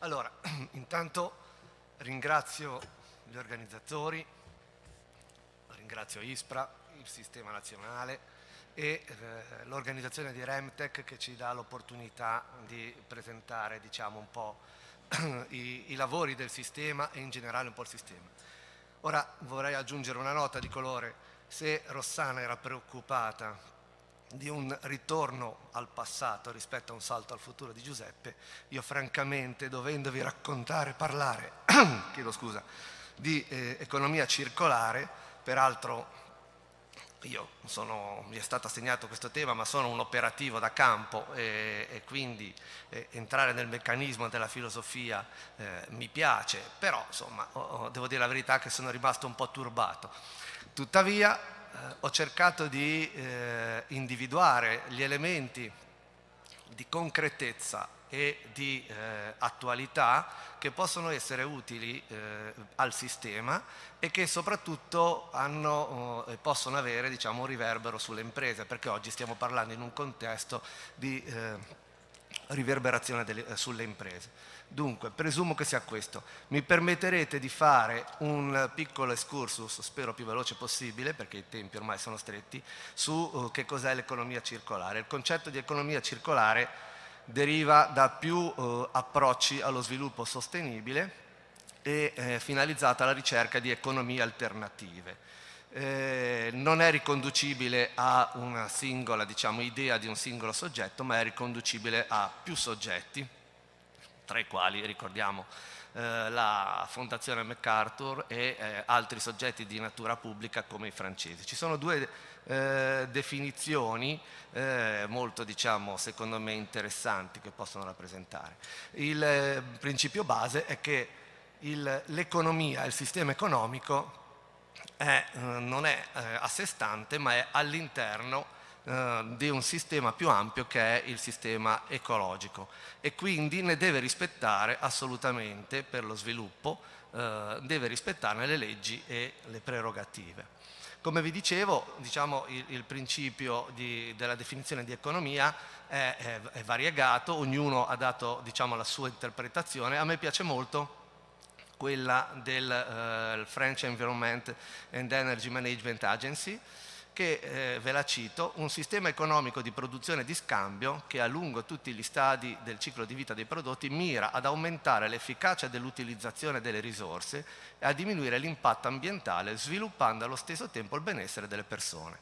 Allora, intanto ringrazio gli organizzatori, ringrazio ISPRA, il Sistema Nazionale e eh, l'organizzazione di Remtech che ci dà l'opportunità di presentare diciamo, un po' i, i lavori del sistema e in generale un po' il sistema. Ora vorrei aggiungere una nota di colore. Se Rossana era preoccupata di un ritorno al passato rispetto a un salto al futuro di Giuseppe, io francamente dovendovi raccontare, parlare, chiedo scusa, di eh, economia circolare, peraltro io sono, mi è stato assegnato questo tema, ma sono un operativo da campo e, e quindi e eh, entrare nel meccanismo della filosofia eh, mi piace, però insomma oh, oh, devo dire la verità che sono rimasto un po' turbato. Tuttavia eh, ho cercato di eh, individuare gli elementi di concretezza e di eh, attualità che possono essere utili eh, al sistema e che soprattutto hanno, eh, possono avere diciamo, un riverbero sulle imprese, perché oggi stiamo parlando in un contesto di eh, riverberazione delle, eh, sulle imprese. Dunque, presumo che sia questo. Mi permetterete di fare un piccolo excursus, spero più veloce possibile, perché i tempi ormai sono stretti, su uh, che cos'è l'economia circolare. Il concetto di economia circolare deriva da più uh, approcci allo sviluppo sostenibile e eh, finalizzata alla ricerca di economie alternative. Eh, non è riconducibile a una singola diciamo, idea di un singolo soggetto, ma è riconducibile a più soggetti tra i quali ricordiamo eh, la Fondazione MacArthur e eh, altri soggetti di natura pubblica come i francesi. Ci sono due eh, definizioni eh, molto, diciamo, secondo me interessanti che possono rappresentare. Il principio base è che l'economia, il, sistema economico è, non è a sé stante ma è all'interno eh, di un sistema più ampio che è il sistema ecologico e quindi ne deve rispettare assolutamente per lo sviluppo, eh, deve rispettare le leggi e le prerogative. Come vi dicevo, diciamo, il, il, principio di, della definizione di economia è, è, è variegato, ognuno ha dato diciamo, la sua interpretazione, a me piace molto quella del uh, French Environment and Energy Management Agency, che, eh, ve la cito, un sistema economico di produzione e di scambio che a lungo tutti gli stadi del ciclo di vita dei prodotti mira ad aumentare l'efficacia dell'utilizzazione delle risorse e a diminuire l'impatto ambientale sviluppando allo stesso tempo il benessere delle persone.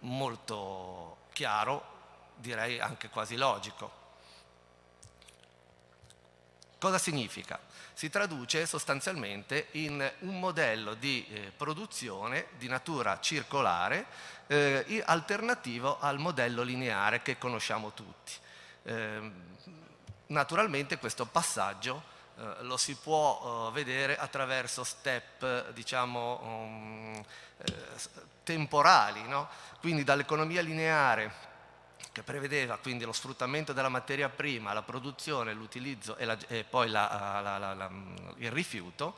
Molto chiaro, direi anche quasi logico. Cosa significa? Si traduce sostanzialmente in un modello di eh, produzione di natura circolare eh, alternativo al modello lineare che conosciamo tutti. Eh, naturalmente questo passaggio eh, lo si può eh, vedere attraverso step, diciamo, um, temporali, no? quindi dall'economia lineare che prevedeva quindi lo sfruttamento della materia prima, la produzione, l'utilizzo e, e, poi la, la, la, mm, il rifiuto,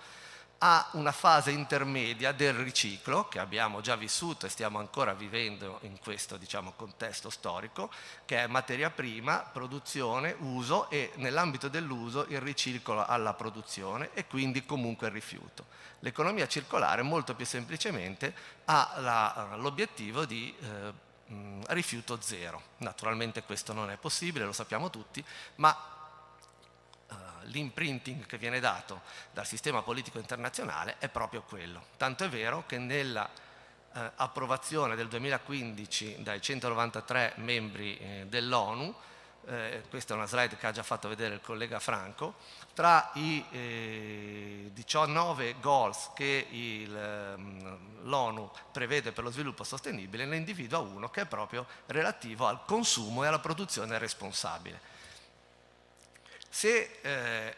a una fase intermedia del riciclo che abbiamo già vissuto e stiamo ancora vivendo in questo diciamo, contesto storico, che è materia prima, produzione, uso e nell'ambito dell'uso il riciclo alla produzione e quindi comunque il rifiuto. L'economia circolare molto più semplicemente ha l'obiettivo di eh, mh, mm, rifiuto zero. Naturalmente questo non è possibile, lo sappiamo tutti, ma eh, l'imprinting che viene dato dal sistema politico internazionale è proprio quello. Tanto è vero che nella eh, approvazione del 2015 dai 193 membri eh, dell'ONU, eh, questa è una slide che ha già fatto vedere il collega Franco, tra i 19 eh, goals che il, mm, l'ONU prevede per lo sviluppo sostenibile, ne individua uno che è proprio relativo al consumo e alla produzione responsabile. Se eh,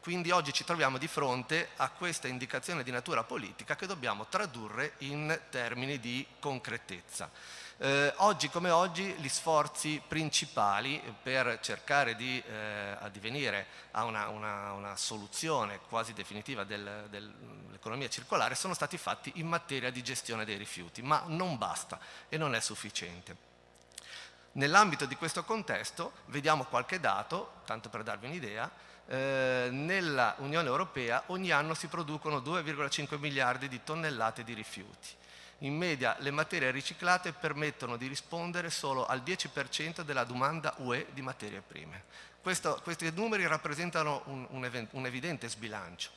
quindi oggi ci troviamo di fronte a questa indicazione di natura politica che dobbiamo tradurre in termini di concretezza. Eh, oggi come oggi gli sforzi principali per cercare di eh, addivenire a una, una, una, soluzione quasi definitiva del, dell'economia circolare sono stati fatti in materia di gestione dei rifiuti, ma non basta e non è sufficiente. Nell'ambito di questo contesto vediamo qualche dato, tanto per darvi un'idea, eh, nella Unione Europea ogni anno si producono 2,5 miliardi di tonnellate di rifiuti in media le materie riciclate permettono di rispondere solo al 10% della domanda UE di materie prime. Questo, questi numeri rappresentano un, un, un, evidente sbilancio.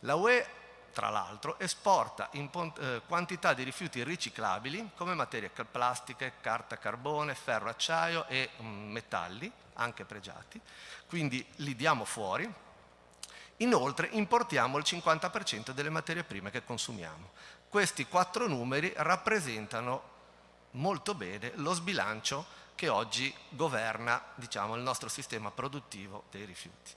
La UE, tra l'altro, esporta in eh, quantità di rifiuti riciclabili come materie plastiche, carta carbone, ferro acciaio e mh, mm, metalli, anche pregiati, quindi li diamo fuori. Inoltre importiamo il 50% delle materie prime che consumiamo. Questi quattro numeri rappresentano molto bene lo sbilancio che oggi governa diciamo, il nostro sistema produttivo dei rifiuti.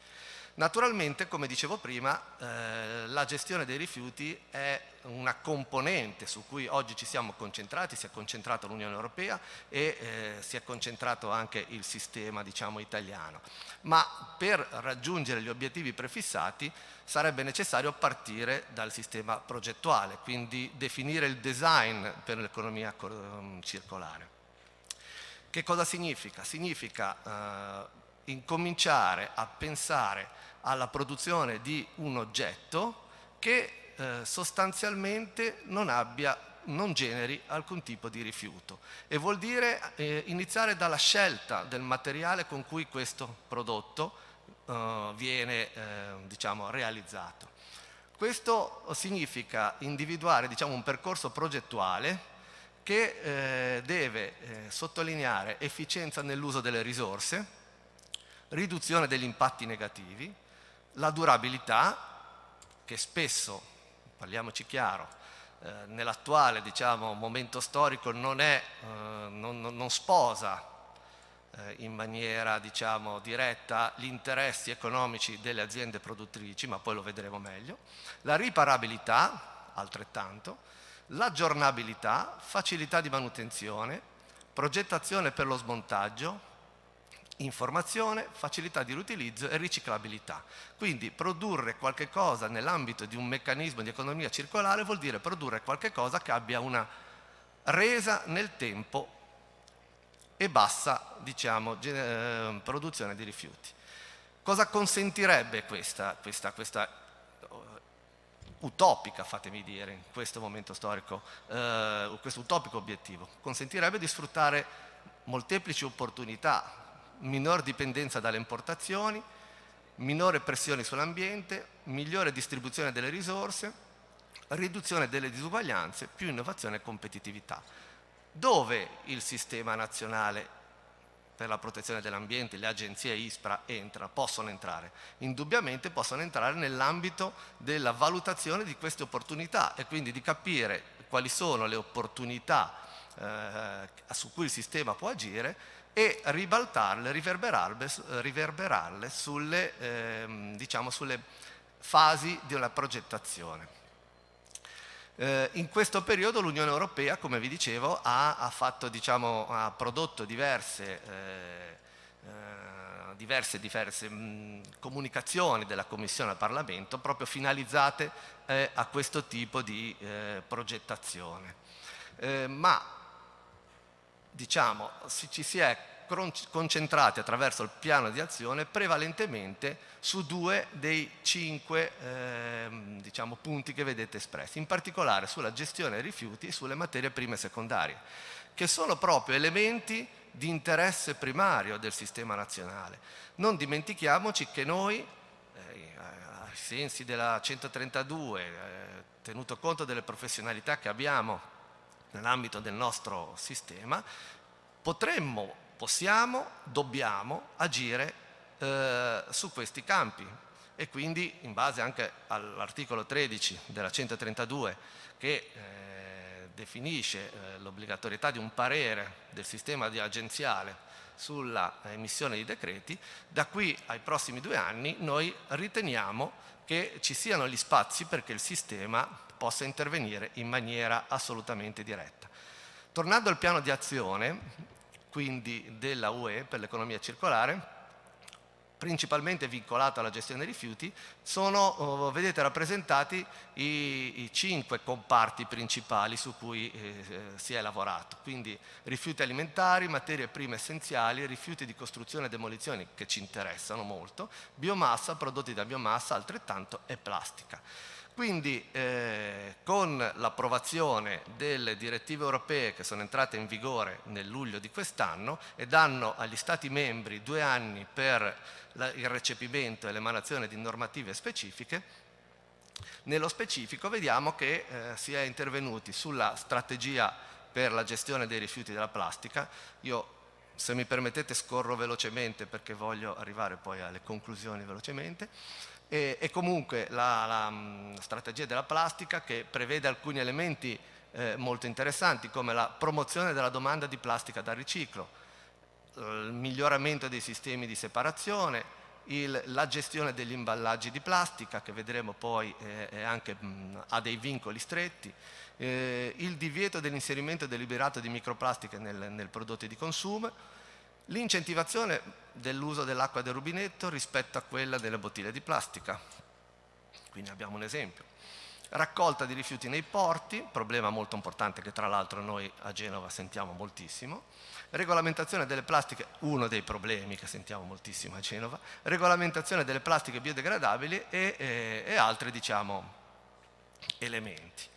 Naturalmente, come dicevo prima, eh, la gestione dei rifiuti è una componente su cui oggi ci siamo concentrati, si è concentrata l'Unione Europea e eh, si è concentrato anche il sistema diciamo, italiano. Ma per raggiungere gli obiettivi prefissati sarebbe necessario partire dal sistema progettuale, quindi definire il design per l'economia ehm, circolare. Che cosa significa? Significa eh, incominciare a pensare alla produzione di un oggetto che eh, sostanzialmente non, abbia, non generi alcun tipo di rifiuto e vuol dire eh, iniziare dalla scelta del materiale con cui questo prodotto eh, viene eh, diciamo, realizzato. Questo significa individuare diciamo, un percorso progettuale che eh, deve eh, sottolineare efficienza nell'uso delle risorse, riduzione degli impatti negativi, la durabilità, che spesso, parliamoci chiaro, eh, nell'attuale diciamo, momento storico non, è, eh, non, non sposa eh, in maniera diciamo, diretta gli interessi economici delle aziende produttrici, ma poi lo vedremo meglio, la riparabilità, altrettanto, l'aggiornabilità, facilità di manutenzione, progettazione per lo smontaggio, informazione, facilità di riutilizzo e riciclabilità. Quindi produrre qualche cosa nell'ambito di un meccanismo di economia circolare vuol dire produrre qualche cosa che abbia una resa nel tempo e bassa diciamo, ehm, produzione di rifiuti. Cosa consentirebbe questa, questa, questa uh, utopica, fatemi dire, in questo momento storico, eh, questo utopico obiettivo? Consentirebbe di sfruttare molteplici opportunità minor dipendenza dalle importazioni, minore pressione sull'ambiente, migliore distribuzione delle risorse, riduzione delle disuguaglianze, più innovazione e competitività. Dove il sistema nazionale per la protezione dell'ambiente, le agenzie ISPRA entra, possono entrare? Indubbiamente possono entrare nell'ambito della valutazione di queste opportunità e quindi di capire quali sono le opportunità eh, su cui il sistema può agire e ribaltarle, riverberarle, riverberarle sulle, ehm, diciamo, sulle fasi della progettazione. Eh, in questo periodo l'Unione Europea, come vi dicevo, ha, ha, fatto, diciamo, ha prodotto diverse, eh, eh, diverse, diverse mh, mm, comunicazioni della Commissione al Parlamento proprio finalizzate eh, a questo tipo di eh, progettazione. Eh, ma diciamo, ci si è concentrati attraverso il piano di azione prevalentemente su due dei cinque eh, diciamo, punti che vedete espressi, in particolare sulla gestione dei rifiuti e sulle materie prime e secondarie, che sono proprio elementi di interesse primario del sistema nazionale. Non dimentichiamoci che noi, eh, ai sensi della 132, eh, tenuto conto delle professionalità che abbiamo nell'ambito del nostro sistema, potremmo, possiamo, dobbiamo agire eh, su questi campi e quindi in base anche all'articolo 13 della 132 che eh, definisce eh, l'obbligatorietà di un parere del sistema agenziale sulla emissione di decreti, da qui ai prossimi due anni noi riteniamo che ci siano gli spazi perché il sistema possa intervenire in maniera assolutamente diretta. Tornando al piano di azione, quindi della UE per l'economia circolare, principalmente vincolato alla gestione dei rifiuti, sono, oh, vedete, rappresentati i, i, cinque comparti principali su cui eh, eh, si è lavorato, quindi rifiuti alimentari, materie prime essenziali, rifiuti di costruzione e demolizione che ci interessano molto, biomassa, prodotti da biomassa altrettanto e plastica. Quindi eh, con l'approvazione delle direttive europee che sono entrate in vigore nel luglio di quest'anno e danno agli Stati membri due anni per la, il recepimento e l'emanazione di normative specifiche, nello specifico vediamo che eh, si è intervenuti sulla strategia per la gestione dei rifiuti della plastica. Io, se mi permettete, scorro velocemente perché voglio arrivare poi alle conclusioni velocemente e, e comunque la, la, mm, strategia della plastica che prevede alcuni elementi eh, molto interessanti come la promozione della domanda di plastica da riciclo, il miglioramento dei sistemi di separazione, il, la gestione degli imballaggi di plastica che vedremo poi eh, eh anche mh, mm, ha dei vincoli stretti, eh, il divieto dell'inserimento deliberato di microplastiche nel, nel prodotto di consumo, L'incentivazione dell'uso dell'acqua del rubinetto rispetto a quella delle bottiglie di plastica. Qui ne abbiamo un esempio. Raccolta di rifiuti nei porti, problema molto importante che tra l'altro noi a Genova sentiamo moltissimo. Regolamentazione delle plastiche, uno dei problemi che sentiamo moltissimo a Genova. Regolamentazione delle plastiche biodegradabili e, eh, e, e altri diciamo, elementi.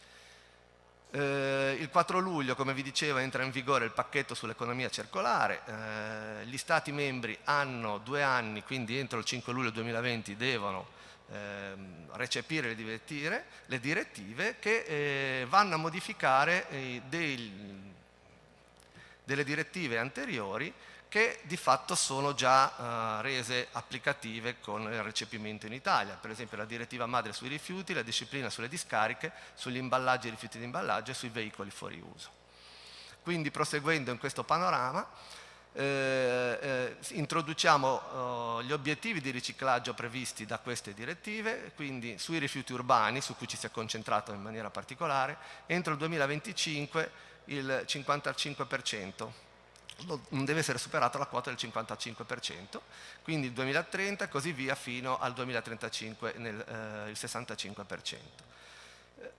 Eh, il 4 luglio, come vi dicevo, entra in vigore il pacchetto sull'economia circolare. Eh, gli Stati membri hanno due anni, quindi entro il 5 luglio 2020 devono ehm, recepire le, le direttive, che eh, vanno a modificare eh, dei, delle direttive anteriori che di fatto sono già eh, rese applicative con il recepimento in Italia, per esempio la direttiva madre sui rifiuti, la disciplina sulle discariche, sugli imballaggi e rifiuti di imballaggio e sui veicoli fuori uso. Quindi proseguendo in questo panorama, eh, eh, introduciamo eh, gli obiettivi di riciclaggio previsti da queste direttive, quindi sui rifiuti urbani, su cui ci si è concentrato in maniera particolare, entro il 2025 il 55% non deve essere superata la quota del 55%, quindi il 2030 e così via fino al 2035 nel, eh, il 65%. Eh,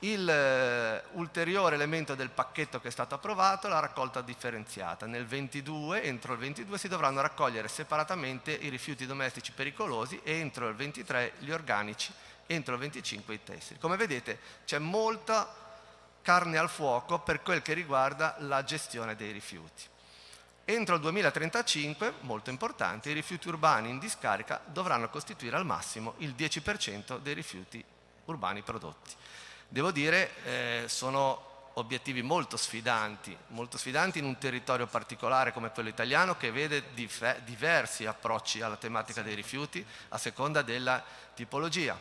il eh, ulteriore elemento del pacchetto che è stato approvato è la raccolta differenziata. Nel 22, entro il 22 si dovranno raccogliere separatamente i rifiuti domestici pericolosi e entro il 23 gli organici, entro il 25 i tessili. Come vedete c'è molta carne al fuoco per quel che riguarda la gestione dei rifiuti. Entro il 2035, molto importante, i rifiuti urbani in discarica dovranno costituire al massimo il 10% dei rifiuti urbani prodotti. Devo dire, eh, sono obiettivi molto sfidanti, molto sfidanti in un territorio particolare come quello italiano che vede diversi approcci alla tematica dei rifiuti a seconda della tipologia.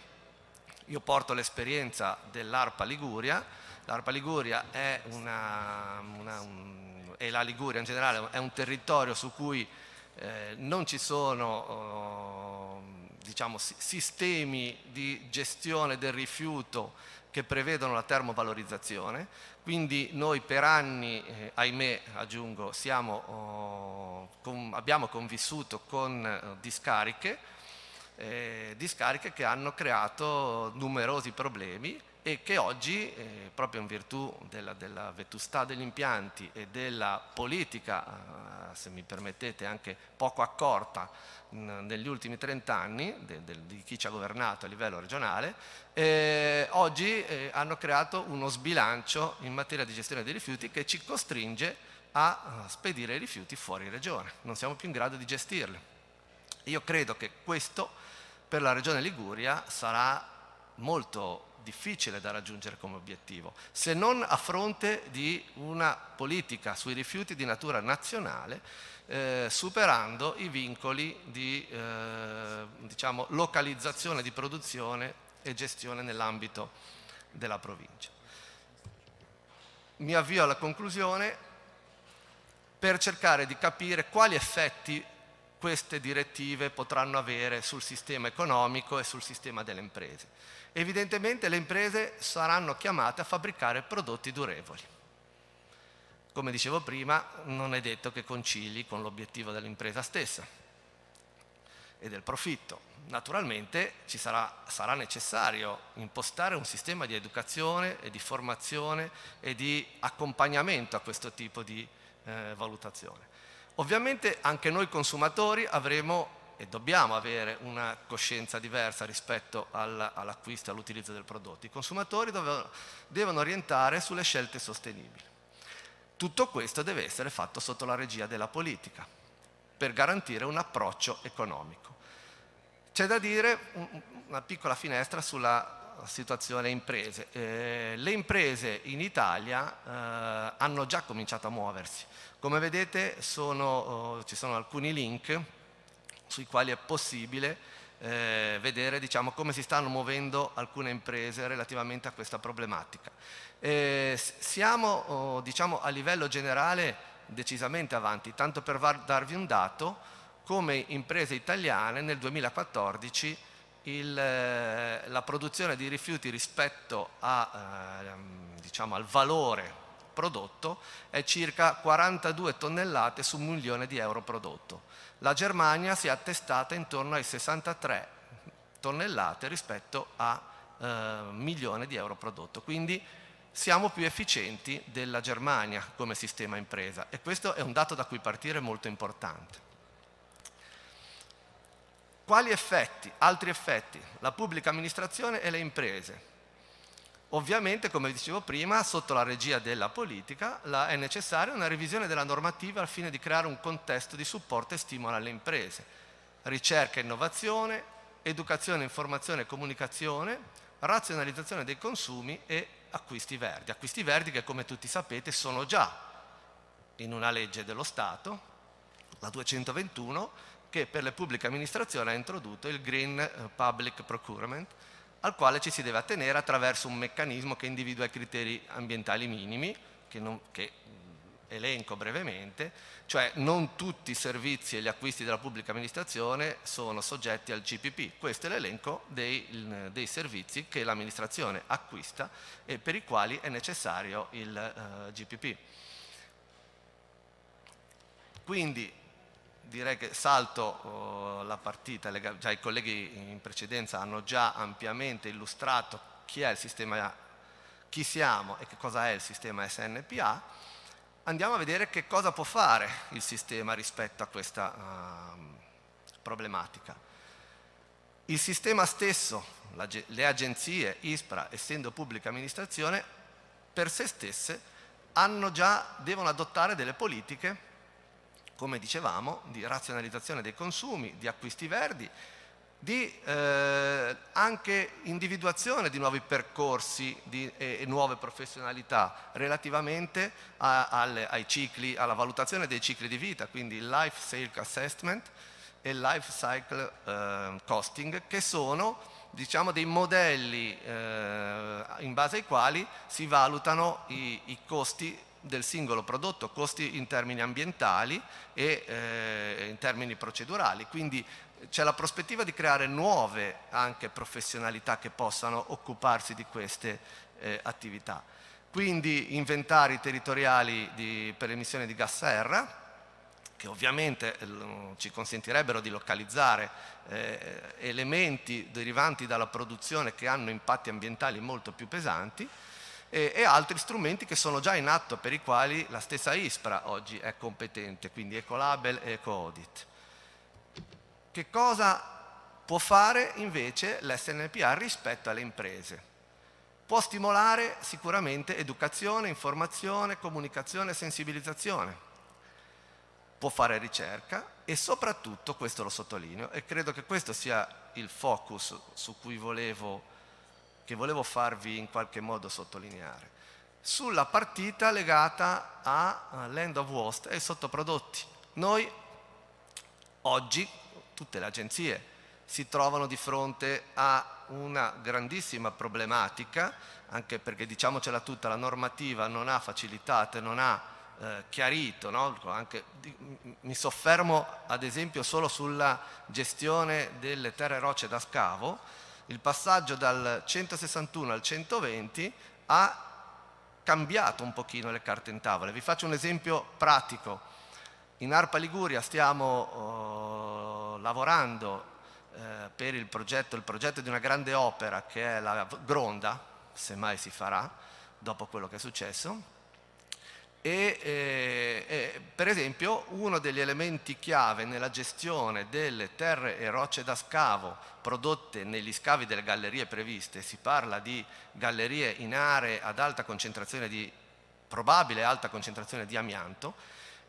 Io porto l'esperienza dell'ARPA Liguria, l'Arpa Liguria è una, una, un, e la Liguria in generale è un territorio su cui eh, non ci sono eh, diciamo, sistemi di gestione del rifiuto che prevedono la termovalorizzazione, quindi noi per anni, eh, ahimè aggiungo, siamo, oh, con, abbiamo convissuto con eh, discariche, eh, discariche che hanno creato numerosi problemi e che oggi, eh, proprio in virtù della, della, vetustà degli impianti e della politica, eh, se mi permettete, anche poco accorta mh, negli ultimi 30 anni de, de, di chi ci ha governato a livello regionale, eh, oggi eh, hanno creato uno sbilancio in materia di gestione dei rifiuti che ci costringe a eh, spedire i rifiuti fuori regione, non siamo più in grado di gestirli. Io credo che questo per la regione Liguria sarà molto difficile da raggiungere come obiettivo, se non a fronte di una politica sui rifiuti di natura nazionale, eh, superando i vincoli di eh, diciamo, localizzazione di produzione e gestione nell'ambito della provincia. Mi avvio alla conclusione per cercare di capire quali effetti queste direttive potranno avere sul sistema economico e sul sistema delle imprese. Evidentemente le imprese saranno chiamate a fabbricare prodotti durevoli. Come dicevo prima, non è detto che concili con l'obiettivo dell'impresa stessa e del profitto. Naturalmente sarà, sarà necessario impostare un sistema di educazione e di formazione e di accompagnamento a questo tipo di eh, valutazione. Ovviamente anche noi consumatori avremo e dobbiamo avere una coscienza diversa rispetto all'acquisto e all'utilizzo del prodotto. I consumatori devono orientare sulle scelte sostenibili. Tutto questo deve essere fatto sotto la regia della politica per garantire un approccio economico. C'è da dire una piccola finestra sulla situazione imprese. Eh, le imprese in Italia eh, hanno già cominciato a muoversi. Come vedete sono, oh, ci sono alcuni link sui quali è possibile eh, vedere diciamo, come si stanno muovendo alcune imprese relativamente a questa problematica. Eh, siamo oh, diciamo, a livello generale decisamente avanti, tanto per darvi un dato, come imprese italiane nel 2014 il, eh, la produzione di rifiuti rispetto a, eh, ehm, diciamo, al valore prodotto è circa 42 tonnellate su un milione di euro prodotto. La Germania si è attestata intorno ai 63 tonnellate rispetto a eh, milione di euro prodotto. Quindi siamo più efficienti della Germania come sistema impresa e questo è un dato da cui partire molto importante. Quali effetti? Altri effetti, la pubblica amministrazione e le imprese. Ovviamente, come dicevo prima, sotto la regia della politica la, è necessaria una revisione della normativa al fine di creare un contesto di supporto e stimolo alle imprese. Ricerca e innovazione, educazione, informazione e comunicazione, razionalizzazione dei consumi e acquisti verdi. Acquisti verdi che, come tutti sapete, sono già in una legge dello Stato, la 221, che per le pubbliche amministrazioni ha introdotto il Green eh, Public Procurement, al quale ci si deve attenere attraverso un meccanismo che individua i criteri ambientali minimi, che, non, che mm, elenco brevemente, cioè non tutti i servizi e gli acquisti della pubblica amministrazione sono soggetti al CPP. Questo è l'elenco dei, dei, servizi che l'amministrazione acquista e per i quali è necessario il uh, eh, GPP. Quindi direi che salto uh, la partita, le, già i colleghi in precedenza hanno già ampiamente illustrato chi è il sistema, chi siamo e che cosa è il sistema SNPA, andiamo a vedere che cosa può fare il sistema rispetto a questa uh, problematica. Il sistema stesso, le agenzie, ISPRA, essendo pubblica amministrazione, per se stesse già, devono adottare delle politiche come dicevamo, di razionalizzazione dei consumi, di acquisti verdi, di eh, anche individuazione di nuovi percorsi di, e, e, nuove professionalità relativamente a, al, ai cicli, alla valutazione dei cicli di vita, quindi il life cycle assessment e il life cycle eh, costing, che sono diciamo, dei modelli eh, in base ai quali si valutano i, i costi del singolo prodotto, costi in termini ambientali e eh, in termini procedurali. Quindi eh, c'è la prospettiva di creare nuove anche professionalità che possano occuparsi di queste eh, attività. Quindi inventari territoriali di, per l'emissione di gas serra, che ovviamente eh, ci consentirebbero di localizzare eh, elementi derivanti dalla produzione che hanno impatti ambientali molto più pesanti, e, e, altri strumenti che sono già in atto per i quali la stessa ISPRA oggi è competente, quindi Ecolabel e EcoAudit. Che cosa può fare invece l'SNPA rispetto alle imprese? Può stimolare sicuramente educazione, informazione, comunicazione e sensibilizzazione può fare ricerca e soprattutto, questo lo sottolineo, e credo che questo sia il focus su cui volevo che volevo farvi in qualche modo sottolineare, sulla partita legata a Land of Waste e ai sottoprodotti. Noi oggi, tutte le agenzie, si trovano di fronte a una grandissima problematica, anche perché diciamocela tutta, la normativa non ha facilitato, e non ha eh, chiarito, no? anche, mi soffermo ad esempio solo sulla gestione delle terre rocce da scavo, il passaggio dal 161 al 120 ha cambiato un pochino le carte in tavola. Vi faccio un esempio pratico. In Arpa Liguria stiamo eh, lavorando eh, per il progetto, il progetto di una grande opera che è la Gronda, se mai si farà, dopo quello che è successo, e, eh, eh, per esempio uno degli elementi chiave nella gestione delle terre e rocce da scavo prodotte negli scavi delle gallerie previste, si parla di gallerie in aree ad alta concentrazione di probabile alta concentrazione di amianto,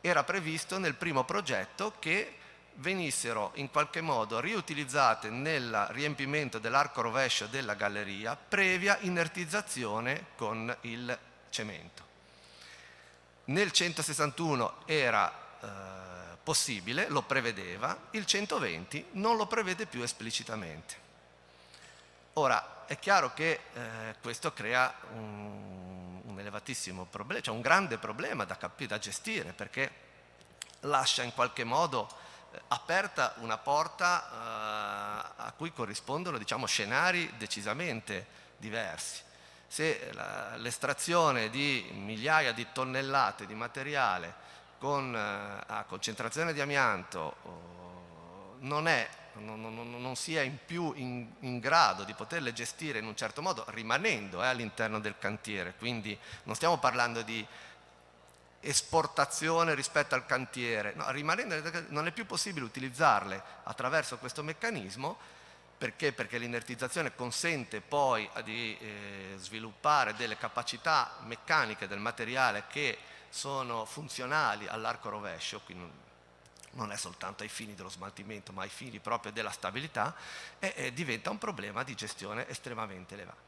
era previsto nel primo progetto che venissero in qualche modo riutilizzate nel riempimento dell'arco rovescio della galleria previa inertizzazione con il cemento nel 161 era eh, possibile, lo prevedeva, il 120 non lo prevede più esplicitamente. Ora, è chiaro che eh, questo crea un, un, elevatissimo problema, cioè un grande problema da, capire, da gestire, perché lascia in qualche modo eh, aperta una porta eh, a cui corrispondono diciamo, scenari decisamente diversi se l'estrazione di migliaia di tonnellate di materiale con, eh, a concentrazione di amianto oh, non, è, non, non, non sia in più in, in, grado di poterle gestire in un certo modo, rimanendo eh, all'interno del cantiere, quindi non stiamo parlando di esportazione rispetto al cantiere, no, rimanendo non è più possibile utilizzarle attraverso questo meccanismo perché? Perché l'inertizzazione consente poi eh, di eh, sviluppare delle capacità meccaniche del materiale che sono funzionali all'arco rovescio, quindi non è soltanto ai fini dello smaltimento, ma ai fini proprio della stabilità, e, e diventa un problema di gestione estremamente elevato.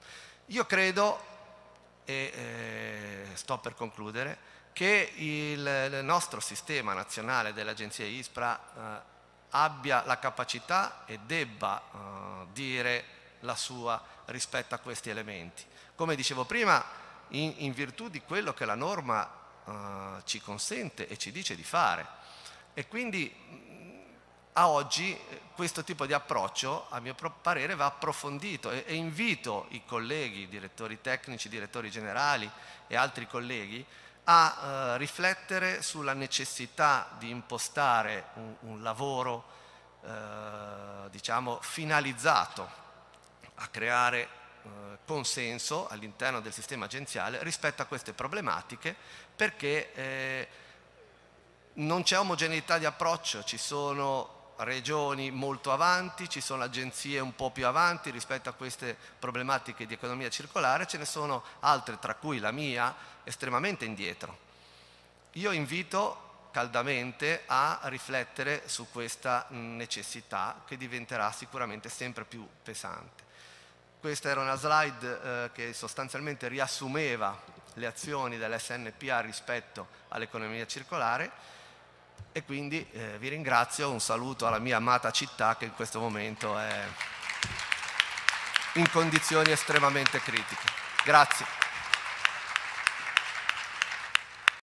Io credo, e eh, sto per concludere, che il, il nostro sistema nazionale dell'agenzia ISPRA eh, abbia la capacità e debba eh, dire la sua rispetto a questi elementi. Come dicevo prima, in, in virtù di quello che la norma eh, ci consente e ci dice di fare. E quindi mm, a oggi eh, questo tipo di approccio, a mio parere, va approfondito e, e invito i colleghi, direttori tecnici, direttori generali e altri colleghi a eh, riflettere sulla necessità di impostare un, un lavoro eh, diciamo, finalizzato a creare eh, consenso all'interno del sistema agenziale rispetto a queste problematiche perché eh, non c'è omogeneità di approccio, ci sono regioni molto avanti, ci sono agenzie un po' più avanti rispetto a queste problematiche di economia circolare, ce ne sono altre, tra cui la mia, estremamente indietro. Io invito caldamente a riflettere su questa necessità che diventerà sicuramente sempre più pesante. Questa era una slide eh, che sostanzialmente riassumeva le azioni dell'SNPA rispetto all'economia circolare e quindi eh, vi ringrazio, un saluto alla mia amata città che in questo momento è in condizioni estremamente critiche. Grazie.